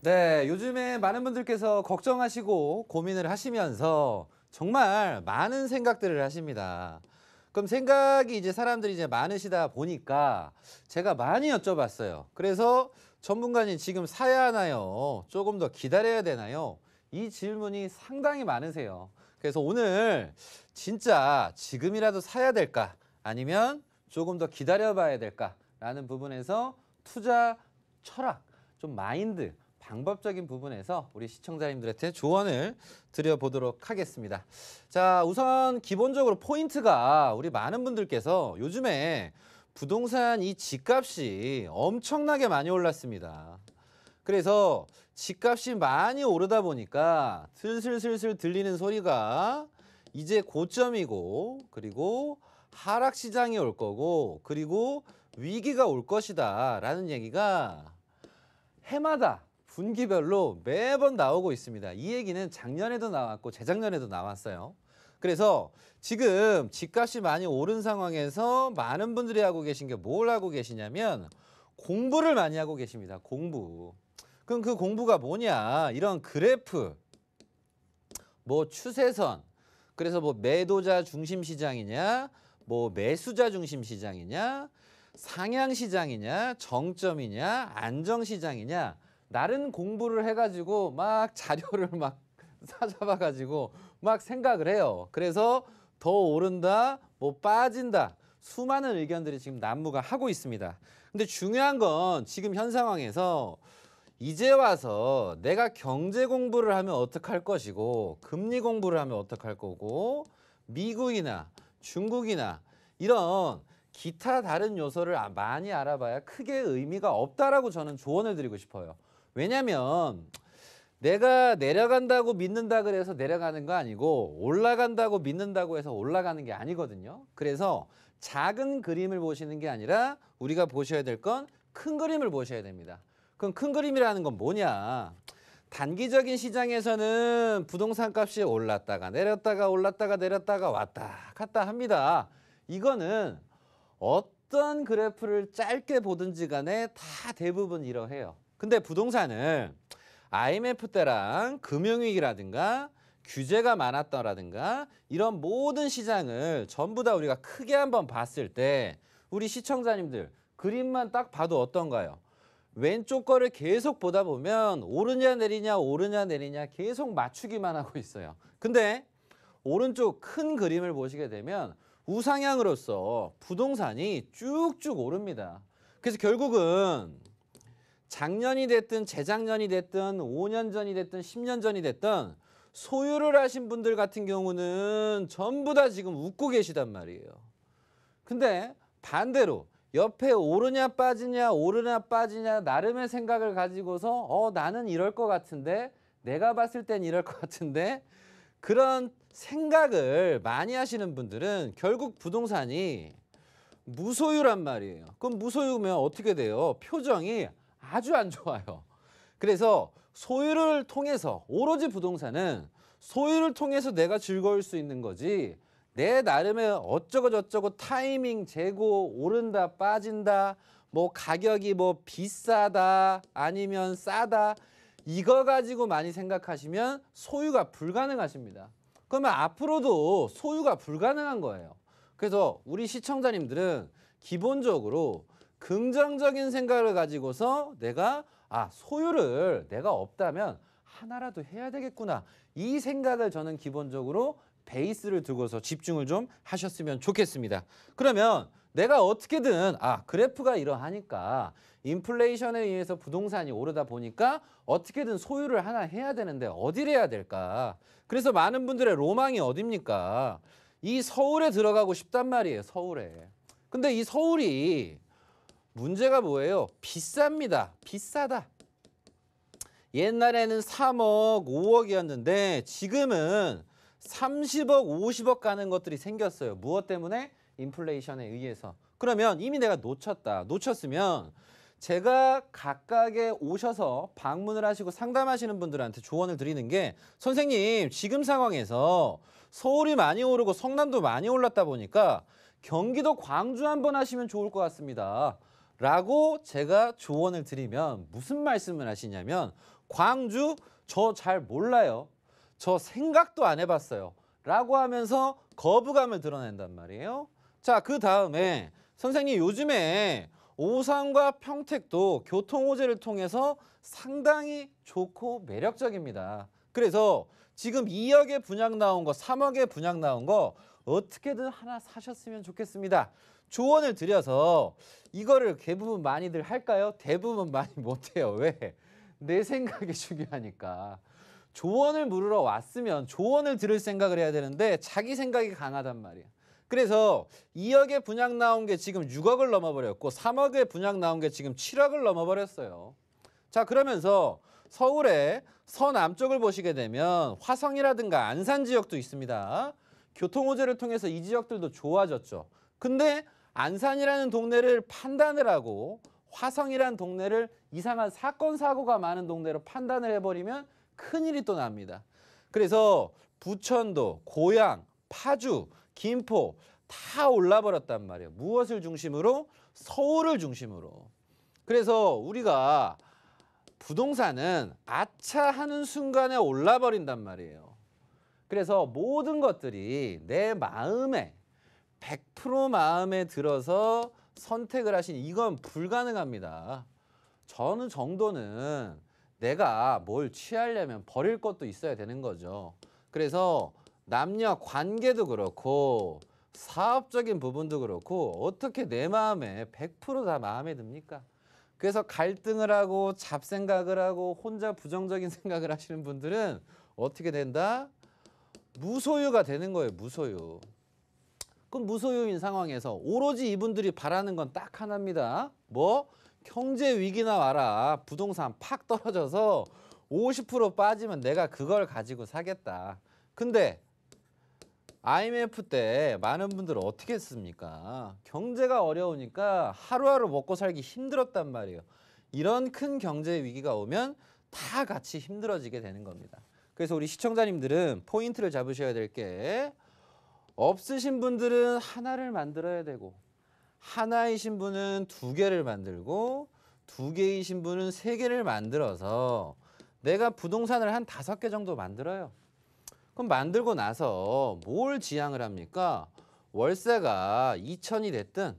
네, 요즘에 많은 분들께서 걱정하시고 고민을 하시면서 정말 많은 생각들을 하십니다. 그럼 생각이 이제 사람들이 이제 많으시다 보니까 제가 많이 여쭤봤어요. 그래서 전문가님 지금 사야 하나요? 조금 더 기다려야 되나요? 이 질문이 상당히 많으세요. 그래서 오늘 진짜 지금이라도 사야 될까? 아니면 조금 더 기다려봐야 될까? 라는 부분에서 투자 철학, 좀 마인드, 방법적인 부분에서 우리 시청자님들한테 조언을 드려보도록 하겠습니다. 자, 우선 기본적으로 포인트가 우리 많은 분들께서 요즘에 부동산 이 집값이 엄청나게 많이 올랐습니다. 그래서 집값이 많이 오르다 보니까 슬슬슬슬 들리는 소리가 이제 고점이고 그리고 하락 시장이 올 거고 그리고 위기가 올 것이다 라는 얘기가 해마다 분기별로 매번 나오고 있습니다. 이 얘기는 작년에도 나왔고 재작년에도 나왔어요. 그래서 지금 집값이 많이 오른 상황에서 많은 분들이 하고 계신 게 뭘 하고 계시냐면 공부를 많이 하고 계십니다. 공부. 그럼 그 공부가 뭐냐? 이런 그래프, 뭐 추세선, 그래서 뭐 매도자 중심 시장이냐, 뭐 매수자 중심 시장이냐, 상향 시장이냐, 정점이냐, 안정 시장이냐 나름 공부를 해가지고 막 자료를 막 찾아봐가지고 막 생각을 해요. 그래서 더 오른다, 뭐 빠진다. 수많은 의견들이 지금 난무가 하고 있습니다. 근데 중요한 건 지금 현 상황에서 이제 와서 내가 경제 공부를 하면 어떡할 것이고 금리 공부를 하면 어떡할 거고 미국이나 중국이나 이런 기타 다른 요소를 아, 많이 알아봐야 크게 의미가 없다라고 저는 조언을 드리고 싶어요. 왜냐면 내가 내려간다고 믿는다 그래서 내려가는 거 아니고 올라간다고 믿는다고 해서 올라가는 게 아니거든요. 그래서 작은 그림을 보시는 게 아니라 우리가 보셔야 될 건 큰 그림을 보셔야 됩니다. 그럼 큰 그림이라는 건 뭐냐? 단기적인 시장에서는 부동산 값이 올랐다가 내렸다가 올랐다가 내렸다가 왔다 갔다 합니다. 이거는 어떤 그래프를 짧게 보든지 간에 다 대부분 이러해요. 근데 부동산은 IMF 때랑 금융위기라든가 규제가 많았더라든가 이런 모든 시장을 전부 다 우리가 크게 한번 봤을 때 우리 시청자님들 그림만 딱 봐도 어떤가요? 왼쪽 거를 계속 보다 보면 오르냐 내리냐 오르냐 내리냐 계속 맞추기만 하고 있어요. 근데 오른쪽 큰 그림을 보시게 되면 우상향으로서 부동산이 쭉쭉 오릅니다. 그래서 결국은 작년이 됐든 재작년이 됐든 5년 전이 됐든 10년 전이 됐든 소유를 하신 분들 같은 경우는 전부 다 지금 웃고 계시단 말이에요. 근데 반대로 옆에 오르냐 빠지냐 오르냐 빠지냐 나름의 생각을 가지고서 어 나는 이럴 것 같은데 내가 봤을 땐 이럴 것 같은데 그런 생각을 많이 하시는 분들은 결국 부동산이 무소유란 말이에요. 그럼 무소유면 어떻게 돼요? 표정이 아주 안 좋아요. 그래서 소유를 통해서 오로지 부동산은 소유를 통해서 내가 즐거울 수 있는 거지 내 나름의 어쩌고 저쩌고 타이밍 재고 오른다 빠진다 뭐 가격이 뭐 비싸다 아니면 싸다 이거 가지고 많이 생각하시면 소유가 불가능하십니다. 그러면 앞으로도 소유가 불가능한 거예요. 그래서 우리 시청자님들은 기본적으로 긍정적인 생각을 가지고서 내가 아 소유를 내가 없다면 하나라도 해야 되겠구나 이 생각을 저는 기본적으로 베이스를 두고서 집중을 좀 하셨으면 좋겠습니다. 그러면 내가 어떻게든 아 그래프가 이러하니까 인플레이션에 의해서 부동산이 오르다 보니까 어떻게든 소유를 하나 해야 되는데 어디를 해야 될까? 그래서 많은 분들의 로망이 어딥니까? 이 서울에 들어가고 싶단 말이에요. 서울에. 근데 이 서울이 문제가 뭐예요? 비쌉니다. 비싸다. 옛날에는 3억, 5억이었는데 지금은 30억, 50억 가는 것들이 생겼어요. 무엇 때문에? 인플레이션에 의해서. 그러면 이미 내가 놓쳤다. 놓쳤으면 제가 각각에 오셔서 방문을 하시고 상담하시는 분들한테 조언을 드리는 게 선생님 지금 상황에서 서울이 많이 오르고 성남도 많이 올랐다 보니까 경기도 광주 한번 하시면 좋을 것 같습니다. 라고 제가 조언을 드리면 무슨 말씀을 하시냐면 광주 저 잘 몰라요. 저 생각도 안 해봤어요. 라고 하면서 거부감을 드러낸단 말이에요. 자, 그 다음에 선생님 요즘에 오산과 평택도 교통호재를 통해서 상당히 좋고 매력적입니다. 그래서 지금 2억에 분양 나온 거, 3억에 분양 나온 거 어떻게든 하나 사셨으면 좋겠습니다. 조언을 드려서 이거를 대부분 많이들 할까요? 대부분 많이 못해요. 왜? 내 생각이 중요하니까. 조언을 물으러 왔으면 조언을 들을 생각을 해야 되는데 자기 생각이 강하단 말이야. 그래서 2억에 분양 나온 게 지금 6억을 넘어버렸고 3억에 분양 나온 게 지금 7억을 넘어버렸어요. 자 그러면서 서울의 서남쪽을 보시게 되면 화성이라든가 안산 지역도 있습니다. 교통호재를 통해서 이 지역들도 좋아졌죠. 근데 안산이라는 동네를 판단을 하고 화성이라는 동네를 이상한 사건 사고가 많은 동네로 판단을 해버리면 큰일이 또 납니다. 그래서 부천도, 고양, 파주, 김포 다 올라버렸단 말이에요. 무엇을 중심으로? 서울을 중심으로. 그래서 우리가 부동산은 아차 하는 순간에 올라버린단 말이에요. 그래서 모든 것들이 내 마음에 100% 마음에 들어서 선택을 하신 이건 불가능합니다. 저는 정도는 내가 뭘 취하려면 버릴 것도 있어야 되는 거죠. 그래서 남녀 관계도 그렇고 사업적인 부분도 그렇고 어떻게 내 마음에 100%다 마음에 듭니까? 그래서 갈등을 하고 잡생각을 하고 혼자 부정적인 생각을 하시는 분들은 어떻게 된다? 무소유가 되는 거예요, 무소유. 그럼 무소유인 상황에서 오로지 이분들이 바라는 건 딱 하나입니다. 뭐? 경제 위기나 와라. 부동산 팍 떨어져서 50% 빠지면 내가 그걸 가지고 사겠다. 근데 IMF 때 많은 분들은 어떻게 했습니까? 경제가 어려우니까 하루하루 먹고 살기 힘들었단 말이에요. 이런 큰 경제 위기가 오면 다 같이 힘들어지게 되는 겁니다. 그래서 우리 시청자님들은 포인트를 잡으셔야 될게 없으신 분들은 하나를 만들어야 되고 하나이신 분은 두 개를 만들고 두 개이신 분은 세 개를 만들어서 내가 부동산을 한 다섯 개 정도 만들어요. 그럼 만들고 나서 뭘 지향을 합니까? 월세가 2천이 됐든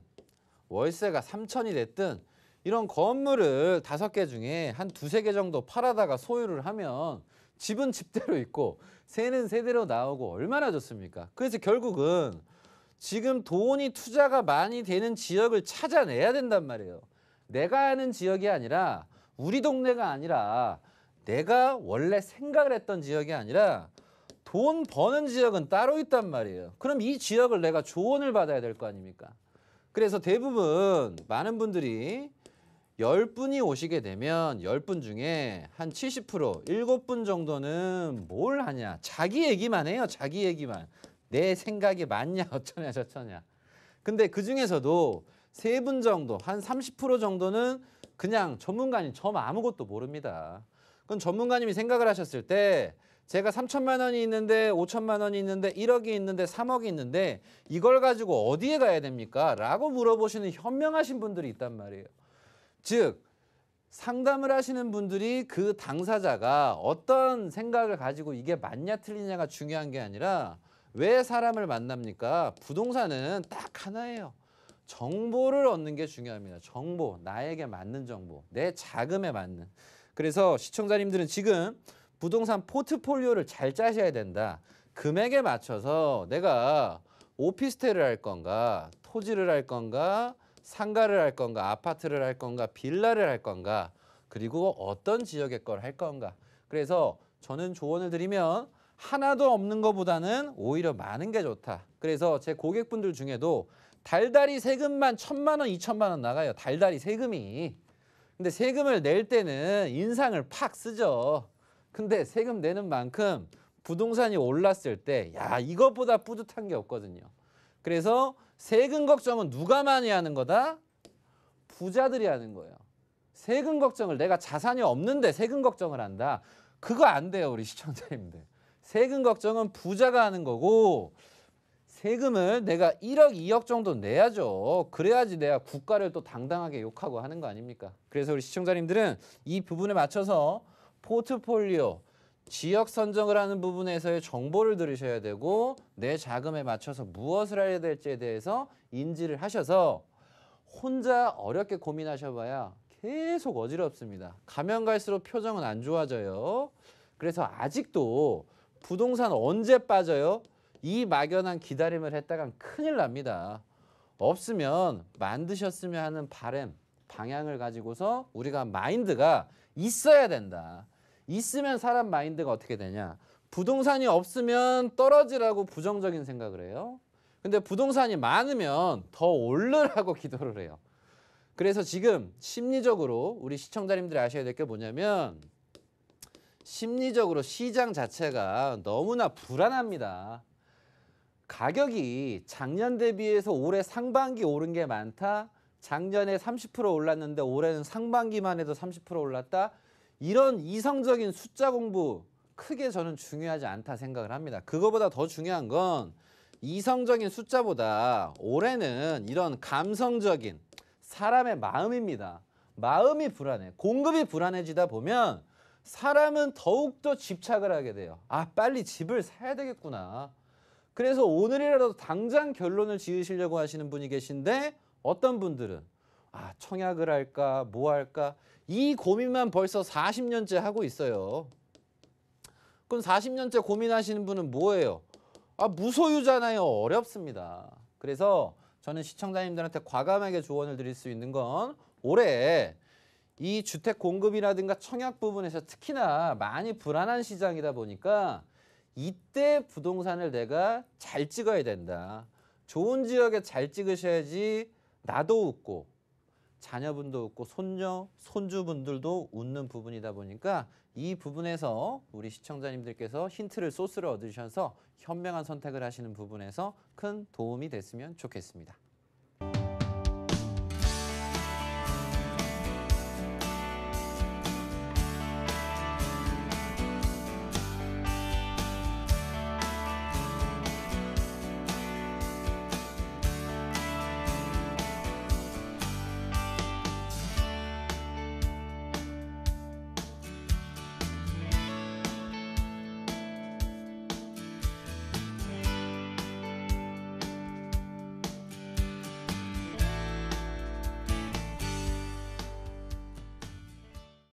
월세가 3천이 됐든 이런 건물을 다섯 개 중에 한 두세 개 정도 팔아다가 소유를 하면 집은 집대로 있고 세는 세대로 나오고 얼마나 좋습니까? 그래서 결국은 지금 돈이 투자가 많이 되는 지역을 찾아내야 된단 말이에요. 내가 아는 지역이 아니라 우리 동네가 아니라 내가 원래 생각을 했던 지역이 아니라 돈 버는 지역은 따로 있단 말이에요. 그럼 이 지역을 내가 조언을 받아야 될 거 아닙니까? 그래서 대부분 많은 분들이 10분이 오시게 되면 10분 중에 한70% 7분 정도는 뭘 하냐 자기 얘기만 해요 자기 얘기만 내 생각이 맞냐 어쩌냐 저쩌냐 근데 그 중에서도 3분 정도 한 30% 정도는 그냥 전문가님 점 아무것도 모릅니다 그건 전문가님이 생각을 하셨을 때 제가 3천만 원이 있는데 5천만 원이 있는데 1억이 있는데 3억이 있는데 이걸 가지고 어디에 가야 됩니까? 라고 물어보시는 현명하신 분들이 있단 말이에요 즉 상담을 하시는 분들이 그 당사자가 어떤 생각을 가지고 이게 맞냐 틀리냐가 중요한 게 아니라 왜 사람을 만납니까? 부동산은 딱 하나예요. 정보를 얻는 게 중요합니다. 정보, 나에게 맞는 정보, 내 자금에 맞는. 그래서 시청자님들은 지금 부동산 포트폴리오를 잘 짜셔야 된다. 금액에 맞춰서 내가 오피스텔을 할 건가, 토지를 할 건가, 상가를 할 건가 아파트를 할 건가 빌라를 할 건가 그리고 어떤 지역의 걸 할 건가 그래서 저는 조언을 드리면 하나도 없는 것보다는 오히려 많은 게 좋다 그래서 제 고객분들 중에도 달달이 세금만 천만 원 이천만 원 나가요 달달이 세금이 근데 세금을 낼 때는 인상을 팍 쓰죠 근데 세금 내는 만큼 부동산이 올랐을 때 야 이것보다 뿌듯한 게 없거든요 그래서 세금 걱정은 누가 많이 하는 거다? 부자들이 하는 거예요. 세금 걱정을 내가 자산이 없는데 세금 걱정을 한다. 그거 안 돼요, 우리 시청자님들. 세금 걱정은 부자가 하는 거고 세금을 내가 1억, 2억 정도 내야죠. 그래야지 내가 국가를 또 당당하게 욕하고 하는 거 아닙니까? 그래서 우리 시청자님들은 이 부분에 맞춰서 포트폴리오, 지역 선정을 하는 부분에서의 정보를 들으셔야 되고 내 자금에 맞춰서 무엇을 해야 될지에 대해서 인지를 하셔서 혼자 어렵게 고민하셔봐야 계속 어지럽습니다. 가면 갈수록 표정은 안 좋아져요. 그래서 아직도 부동산 언제 빠져요? 이 막연한 기다림을 했다간 큰일 납니다. 없으면 만드셨으면 하는 바램, 방향을 가지고서 우리가 마인드가 있어야 된다. 있으면 사람 마인드가 어떻게 되냐 부동산이 없으면 떨어지라고 부정적인 생각을 해요 근데 부동산이 많으면 더 오르라고 기도를 해요 그래서 지금 심리적으로 우리 시청자님들이 아셔야 될 게 뭐냐면 심리적으로 시장 자체가 너무나 불안합니다 가격이 작년 대비해서 올해 상반기 오른 게 많다 작년에 30% 올랐는데 올해는 상반기만 해도 30% 올랐다 이런 이성적인 숫자 공부 크게 저는 중요하지 않다 생각을 합니다. 그거보다 더 중요한 건 이성적인 숫자보다 올해는 이런 감성적인 사람의 마음입니다. 마음이 불안해. 공급이 불안해지다 보면 사람은 더욱더 집착을 하게 돼요. 아, 빨리 집을 사야 되겠구나. 그래서 오늘이라도 당장 결론을 지으시려고 하시는 분이 계신데 어떤 분들은 아, 청약을 할까, 뭐 할까, 이 고민만 벌써 40년째 하고 있어요. 그럼 40년째 고민하시는 분은 뭐예요? 아 무소유잖아요. 어렵습니다. 그래서 저는 시청자님들한테 과감하게 조언을 드릴 수 있는 건 올해 이 주택 공급이라든가 청약 부분에서 특히나 많이 불안한 시장이다 보니까 이때 부동산을 내가 잘 찍어야 된다. 좋은 지역에 잘 찍으셔야지 나도 웃고 자녀분도 웃고 손녀, 손주분들도 웃는 부분이다 보니까 이 부분에서 우리 시청자님들께서 힌트를 소스를 얻으셔서 현명한 선택을 하시는 부분에서 큰 도움이 됐으면 좋겠습니다.